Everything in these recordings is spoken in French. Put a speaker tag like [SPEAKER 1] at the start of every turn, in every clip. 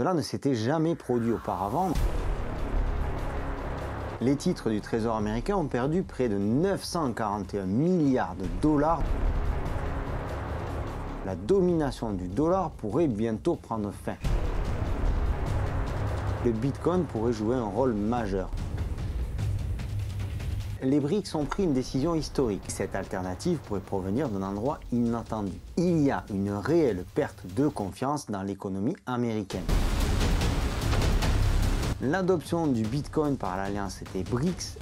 [SPEAKER 1] Cela ne s'était jamais produit auparavant. Les titres du Trésor américain ont perdu près de 941 milliards de dollars. La domination du dollar pourrait bientôt prendre fin. Le Bitcoin pourrait jouer un rôle majeur les BRICS ont pris une décision historique. Cette alternative pourrait provenir d'un endroit inattendu. Il y a une réelle perte de confiance dans l'économie américaine l'adoption du Bitcoin par l'alliance était BRICS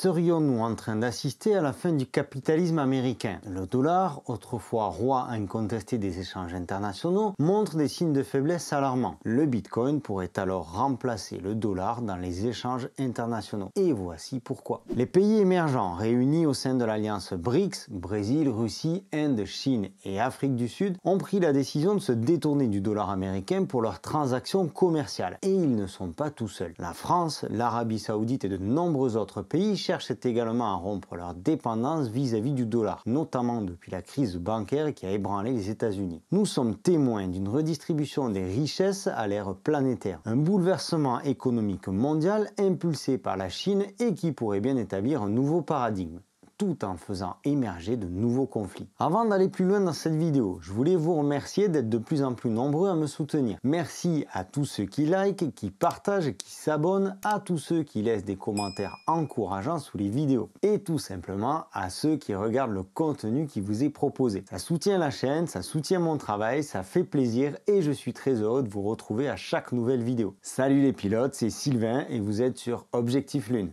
[SPEAKER 1] serions-nous en train d'assister à la fin du capitalisme américain Le dollar, autrefois roi incontesté des échanges internationaux, montre des signes de faiblesse alarmants. Le bitcoin pourrait alors remplacer le dollar dans les échanges internationaux. Et voici pourquoi. Les pays émergents réunis au sein de l'alliance BRICS, Brésil, Russie, Inde, Chine et Afrique du Sud, ont pris la décision de se détourner du dollar américain pour leurs transactions commerciales. Et ils ne sont pas tout seuls. La France, l'Arabie saoudite et de nombreux autres pays cherchent également à rompre leur dépendance vis à -vis du dollar, notamment depuis la crise bancaire qui a ébranlé les États-Unis. Nous sommes témoins d'une redistribution des richesses à l'ère planétaire, un bouleversement économique mondial impulsé par la Chine et qui pourrait bien établir un nouveau paradigme tout en faisant émerger de nouveaux conflits. Avant d'aller plus loin dans cette vidéo, je voulais vous remercier d'être de plus en plus nombreux à me soutenir. Merci à tous ceux qui likent, qui partagent, qui s'abonnent, à tous ceux qui laissent des commentaires encourageants sous les vidéos et tout simplement à ceux qui regardent le contenu qui vous est proposé. Ça soutient la chaîne, ça soutient mon travail, ça fait plaisir et je suis très heureux de vous retrouver à chaque nouvelle vidéo. Salut les pilotes, c'est Sylvain et vous êtes sur Objectif Lune.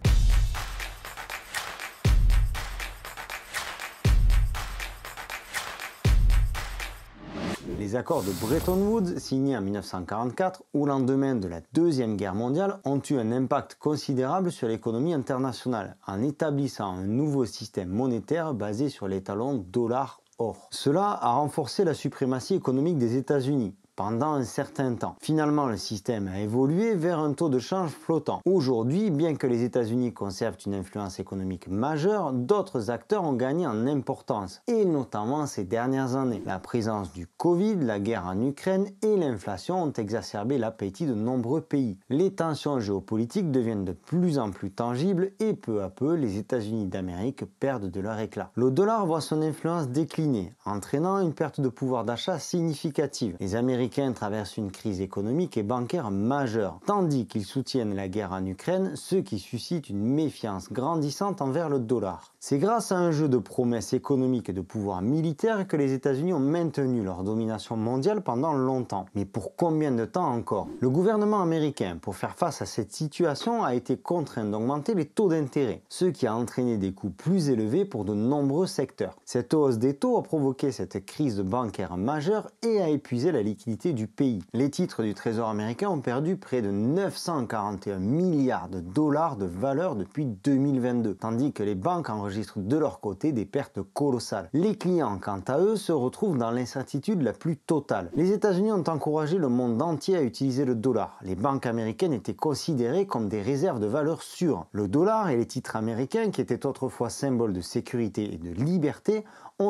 [SPEAKER 1] accords de Bretton Woods, signés en 1944, au lendemain de la Deuxième Guerre mondiale, ont eu un impact considérable sur l'économie internationale, en établissant un nouveau système monétaire basé sur l'étalon dollar-or. Cela a renforcé la suprématie économique des États-Unis, pendant un certain temps. Finalement, le système a évolué vers un taux de change flottant. Aujourd'hui, bien que les États-Unis conservent une influence économique majeure, d'autres acteurs ont gagné en importance, et notamment ces dernières années. La présence du Covid, la guerre en Ukraine et l'inflation ont exacerbé l'appétit de nombreux pays. Les tensions géopolitiques deviennent de plus en plus tangibles et peu à peu, les États-Unis d'Amérique perdent de leur éclat. Le dollar voit son influence décliner, entraînant une perte de pouvoir d'achat significative. Les Américains américains traversent une crise économique et bancaire majeure, tandis qu'ils soutiennent la guerre en Ukraine, ce qui suscite une méfiance grandissante envers le dollar. C'est grâce à un jeu de promesses économiques et de pouvoir militaire que les États-Unis ont maintenu leur domination mondiale pendant longtemps. Mais pour combien de temps encore Le gouvernement américain, pour faire face à cette situation, a été contraint d'augmenter les taux d'intérêt, ce qui a entraîné des coûts plus élevés pour de nombreux secteurs. Cette hausse des taux a provoqué cette crise bancaire majeure et a épuisé la liquidité du pays. Les titres du Trésor américain ont perdu près de 941 milliards de dollars de valeur depuis 2022, tandis que les banques enregistrent de leur côté des pertes colossales. Les clients, quant à eux, se retrouvent dans l'incertitude la plus totale. Les États-Unis ont encouragé le monde entier à utiliser le dollar. Les banques américaines étaient considérées comme des réserves de valeur sûres. Le dollar et les titres américains, qui étaient autrefois symboles de sécurité et de liberté,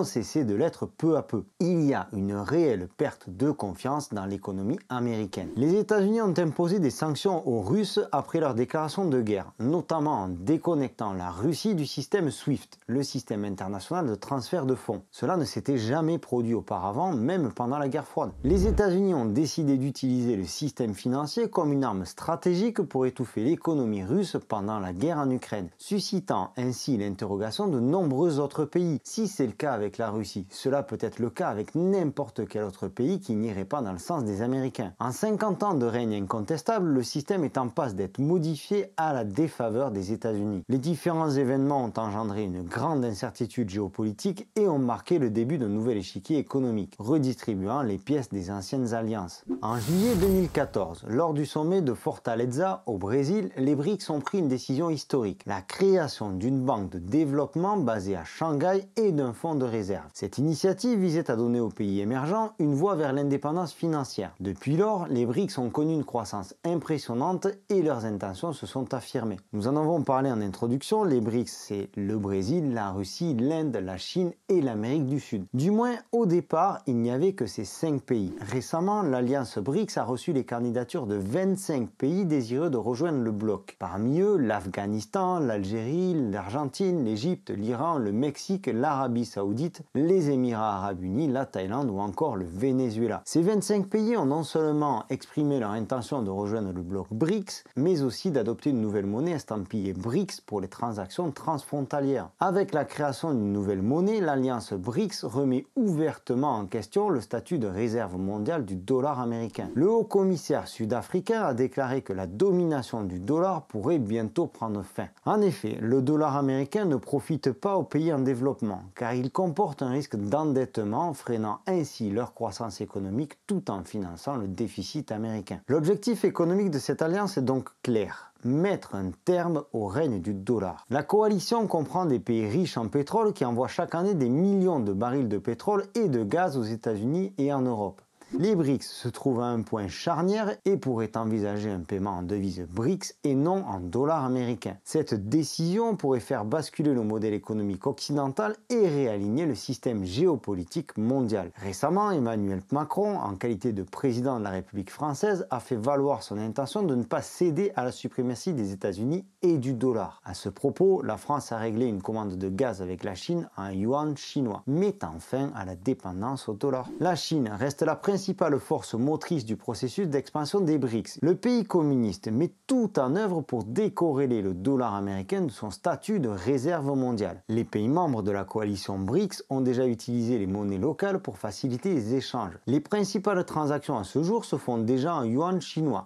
[SPEAKER 1] cessé de l'être peu à peu. Il y a une réelle perte de confiance dans l'économie américaine. Les États-Unis ont imposé des sanctions aux Russes après leur déclaration de guerre, notamment en déconnectant la Russie du système SWIFT, le système international de transfert de fonds. Cela ne s'était jamais produit auparavant, même pendant la guerre froide. Les États-Unis ont décidé d'utiliser le système financier comme une arme stratégique pour étouffer l'économie russe pendant la guerre en Ukraine, suscitant ainsi l'interrogation de nombreux autres pays. Si c'est le cas avec la Russie. Cela peut être le cas avec n'importe quel autre pays qui n'irait pas dans le sens des Américains. En 50 ans de règne incontestable, le système est en passe d'être modifié à la défaveur des États-Unis. Les différents événements ont engendré une grande incertitude géopolitique et ont marqué le début d'un nouvel échiquier économique, redistribuant les pièces des anciennes alliances. En juillet 2014, lors du sommet de Fortaleza au Brésil, les BRICS ont pris une décision historique, la création d'une banque de développement basée à Shanghai et d'un fonds de réserve. Cette initiative visait à donner aux pays émergents une voie vers l'indépendance financière. Depuis lors, les BRICS ont connu une croissance impressionnante et leurs intentions se sont affirmées. Nous en avons parlé en introduction, les BRICS c'est le Brésil, la Russie, l'Inde, la Chine et l'Amérique du Sud. Du moins au départ, il n'y avait que ces 5 pays. Récemment, l'alliance BRICS a reçu les candidatures de 25 pays désireux de rejoindre le bloc. Parmi eux, l'Afghanistan, l'Algérie, l'Argentine, l'Égypte, l'Iran, le Mexique, l'Arabie saoudite, les Émirats arabes unis, la Thaïlande ou encore le Venezuela. Ces 25 pays ont non seulement exprimé leur intention de rejoindre le bloc BRICS, mais aussi d'adopter une nouvelle monnaie estampillée BRICS pour les transactions transfrontalières. Avec la création d'une nouvelle monnaie, l'alliance BRICS remet ouvertement en question le statut de réserve mondiale du dollar américain. Le haut commissaire sud-africain a déclaré que la domination du dollar pourrait bientôt prendre fin. En effet, le dollar américain ne profite pas aux pays en développement car il compte comporte un risque d'endettement, freinant ainsi leur croissance économique tout en finançant le déficit américain. L'objectif économique de cette alliance est donc clair mettre un terme au règne du dollar. La coalition comprend des pays riches en pétrole qui envoient chaque année des millions de barils de pétrole et de gaz aux États-Unis et en Europe. Les BRICS se trouvent à un point charnière et pourraient envisager un paiement en devise BRICS et non en dollars américains. Cette décision pourrait faire basculer le modèle économique occidental et réaligner le système géopolitique mondial. Récemment, Emmanuel Macron, en qualité de président de la République française, a fait valoir son intention de ne pas céder à la suprématie des États-Unis et du dollar. À ce propos, la France a réglé une commande de gaz avec la Chine en yuan chinois, mettant fin à la dépendance au dollar. La Chine reste la principale principale force motrice du processus d'expansion des BRICS. Le pays communiste met tout en œuvre pour décorréler le dollar américain de son statut de réserve mondiale. Les pays membres de la coalition BRICS ont déjà utilisé les monnaies locales pour faciliter les échanges. Les principales transactions à ce jour se font déjà en yuan chinois.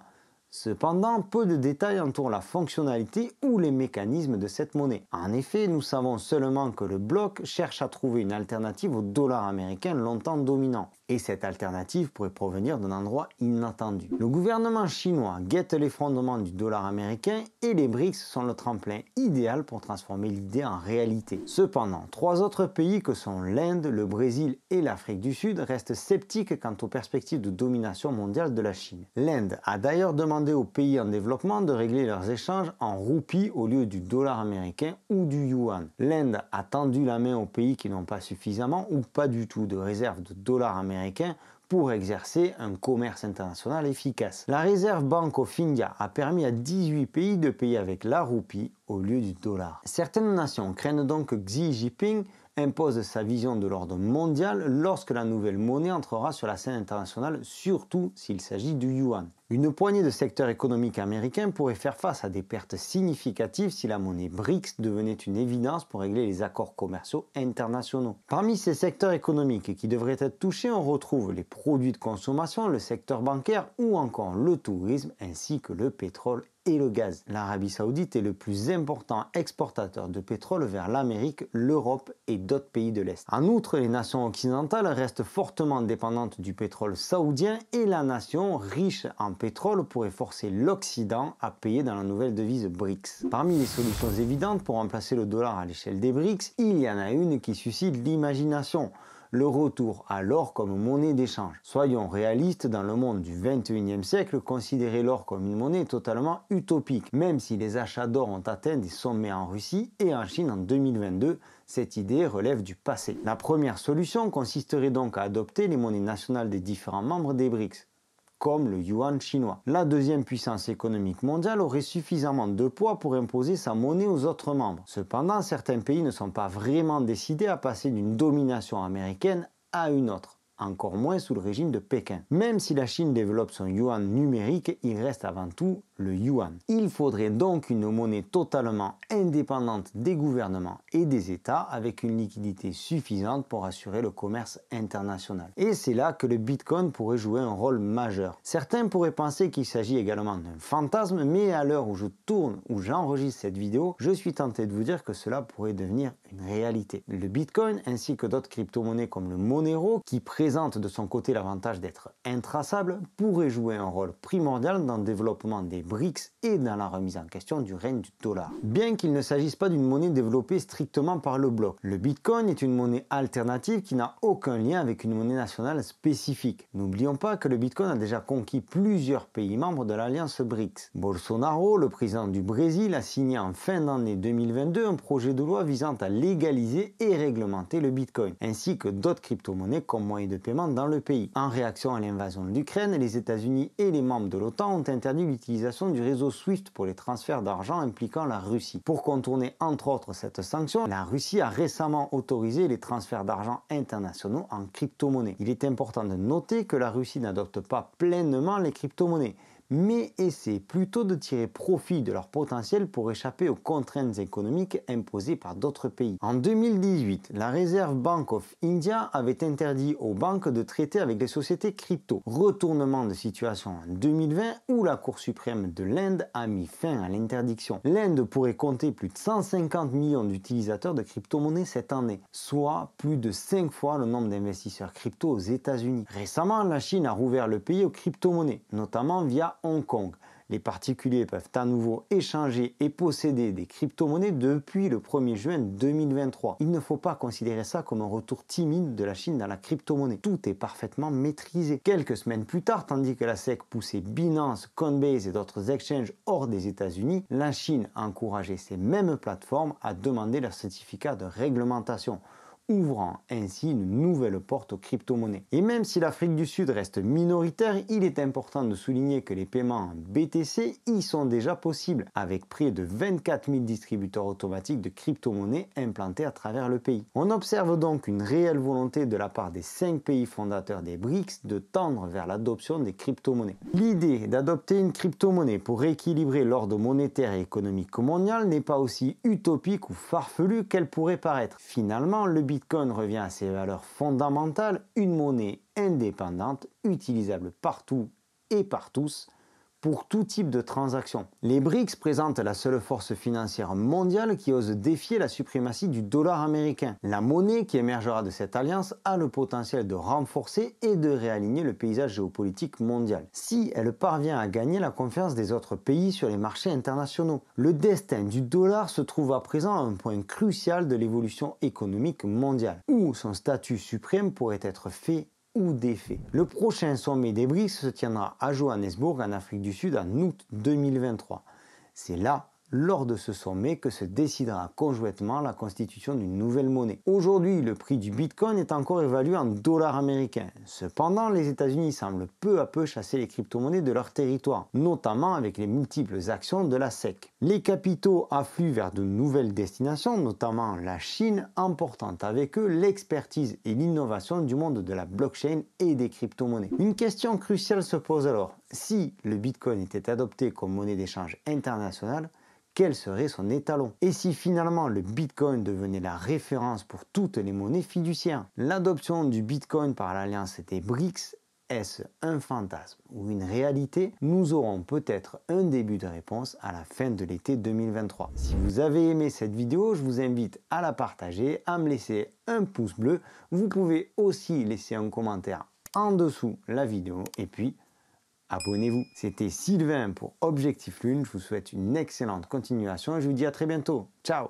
[SPEAKER 1] Cependant, peu de détails entourent la fonctionnalité ou les mécanismes de cette monnaie. En effet, nous savons seulement que le bloc cherche à trouver une alternative au dollar américain longtemps dominant et cette alternative pourrait provenir d'un endroit inattendu. Le gouvernement chinois guette l'effondrement du dollar américain et les BRICS sont le tremplin idéal pour transformer l'idée en réalité. Cependant, trois autres pays que sont l'Inde, le Brésil et l'Afrique du Sud restent sceptiques quant aux perspectives de domination mondiale de la Chine. L'Inde a d'ailleurs demandé aux pays en développement de régler leurs échanges en roupies au lieu du dollar américain ou du yuan. L'Inde a tendu la main aux pays qui n'ont pas suffisamment ou pas du tout de réserves de dollars américains pour exercer un commerce international efficace. La réserve Bank of India a permis à 18 pays de payer avec la roupie au lieu du dollar. Certaines nations craignent donc que Xi Jinping impose sa vision de l'ordre mondial lorsque la nouvelle monnaie entrera sur la scène internationale, surtout s'il s'agit du yuan. Une poignée de secteurs économiques américains pourraient faire face à des pertes significatives si la monnaie BRICS devenait une évidence pour régler les accords commerciaux internationaux. Parmi ces secteurs économiques qui devraient être touchés, on retrouve les produits de consommation, le secteur bancaire ou encore le tourisme ainsi que le pétrole et le gaz. L'Arabie saoudite est le plus important exportateur de pétrole vers l'Amérique, l'Europe et d'autres pays de l'Est. En outre, les nations occidentales restent fortement dépendantes du pétrole saoudien et la nation riche en pétrole pourrait forcer l'Occident à payer dans la nouvelle devise BRICS. Parmi les solutions évidentes pour remplacer le dollar à l'échelle des BRICS, il y en a une qui suscite l'imagination le retour à l'or comme monnaie d'échange. Soyons réalistes, dans le monde du 21e siècle, considérer l'or comme une monnaie est totalement utopique. Même si les achats d'or ont atteint des sommets en Russie et en Chine en 2022, cette idée relève du passé. La première solution consisterait donc à adopter les monnaies nationales des différents membres des BRICS comme le yuan chinois. La deuxième puissance économique mondiale aurait suffisamment de poids pour imposer sa monnaie aux autres membres. Cependant, certains pays ne sont pas vraiment décidés à passer d'une domination américaine à une autre encore moins sous le régime de Pékin. Même si la Chine développe son yuan numérique, il reste avant tout le yuan. Il faudrait donc une monnaie totalement indépendante des gouvernements et des États avec une liquidité suffisante pour assurer le commerce international. Et c'est là que le Bitcoin pourrait jouer un rôle majeur. Certains pourraient penser qu'il s'agit également d'un fantasme, mais à l'heure où je tourne, où j'enregistre cette vidéo, je suis tenté de vous dire que cela pourrait devenir une réalité. Le Bitcoin ainsi que d'autres crypto-monnaies comme le Monero, qui présente de son côté l'avantage d'être intraçable, pourrait jouer un rôle primordial dans le développement des BRICS et dans la remise en question du règne du dollar. Bien qu'il ne s'agisse pas d'une monnaie développée strictement par le bloc, le Bitcoin est une monnaie alternative qui n'a aucun lien avec une monnaie nationale spécifique. N'oublions pas que le Bitcoin a déjà conquis plusieurs pays membres de l'alliance BRICS. Bolsonaro, le président du Brésil, a signé en fin d'année 2022 un projet de loi visant à légaliser et réglementer le Bitcoin, ainsi que d'autres crypto-monnaies comme moyen de paiement dans le pays. En réaction à l'invasion de l'Ukraine, les États-Unis et les membres de l'OTAN ont interdit l'utilisation du réseau SWIFT pour les transferts d'argent impliquant la Russie. Pour contourner entre autres cette sanction, la Russie a récemment autorisé les transferts d'argent internationaux en crypto-monnaie. Il est important de noter que la Russie n'adopte pas pleinement les crypto-monnaies mais essaient plutôt de tirer profit de leur potentiel pour échapper aux contraintes économiques imposées par d'autres pays. En 2018, la Réserve Bank of India avait interdit aux banques de traiter avec les sociétés crypto. Retournement de situation en 2020 où la Cour suprême de l'Inde a mis fin à l'interdiction. L'Inde pourrait compter plus de 150 millions d'utilisateurs de crypto-monnaies cette année, soit plus de 5 fois le nombre d'investisseurs crypto aux États-Unis. Récemment, la Chine a rouvert le pays aux crypto-monnaies, notamment via Hong Kong. Les particuliers peuvent à nouveau échanger et posséder des crypto-monnaies depuis le 1er juin 2023. Il ne faut pas considérer ça comme un retour timide de la Chine dans la crypto-monnaie. Tout est parfaitement maîtrisé. Quelques semaines plus tard, tandis que la SEC poussait Binance, Coinbase et d'autres exchanges hors des États-Unis, la Chine a encouragé ces mêmes plateformes à demander leur certificat de réglementation ouvrant ainsi une nouvelle porte aux crypto-monnaies. Et même si l'Afrique du Sud reste minoritaire, il est important de souligner que les paiements en BTC y sont déjà possibles, avec près de 24 000 distributeurs automatiques de crypto-monnaies implantés à travers le pays. On observe donc une réelle volonté de la part des 5 pays fondateurs des BRICS de tendre vers l'adoption des crypto-monnaies. L'idée d'adopter une crypto-monnaie pour rééquilibrer l'ordre monétaire et économique mondial n'est pas aussi utopique ou farfelue qu'elle pourrait paraître. Finalement, le Bitcoin revient à ses valeurs fondamentales, une monnaie indépendante, utilisable partout et par tous, pour tout type de transaction. Les BRICS présentent la seule force financière mondiale qui ose défier la suprématie du dollar américain. La monnaie qui émergera de cette alliance a le potentiel de renforcer et de réaligner le paysage géopolitique mondial, si elle parvient à gagner la confiance des autres pays sur les marchés internationaux. Le destin du dollar se trouve à présent à un point crucial de l'évolution économique mondiale, où son statut suprême pourrait être fait ou d'effet. Le prochain sommet des BRICS se tiendra à Johannesburg, en Afrique du Sud, en août 2023. C'est là lors de ce sommet que se décidera conjointement la constitution d'une nouvelle monnaie. Aujourd'hui, le prix du Bitcoin est encore évalué en dollars américains. Cependant, les États-Unis semblent peu à peu chasser les crypto-monnaies de leur territoire, notamment avec les multiples actions de la SEC. Les capitaux affluent vers de nouvelles destinations, notamment la Chine, emportant avec eux l'expertise et l'innovation du monde de la blockchain et des crypto-monnaies. Une question cruciale se pose alors. Si le Bitcoin était adopté comme monnaie d'échange internationale, quel serait son étalon Et si finalement le Bitcoin devenait la référence pour toutes les monnaies fiduciaires L'adoption du Bitcoin par l'alliance des BRICS, est-ce un fantasme ou une réalité Nous aurons peut-être un début de réponse à la fin de l'été 2023. Si vous avez aimé cette vidéo, je vous invite à la partager, à me laisser un pouce bleu. Vous pouvez aussi laisser un commentaire en dessous la vidéo et puis abonnez-vous. C'était Sylvain pour Objectif Lune, je vous souhaite une excellente continuation et je vous dis à très bientôt. Ciao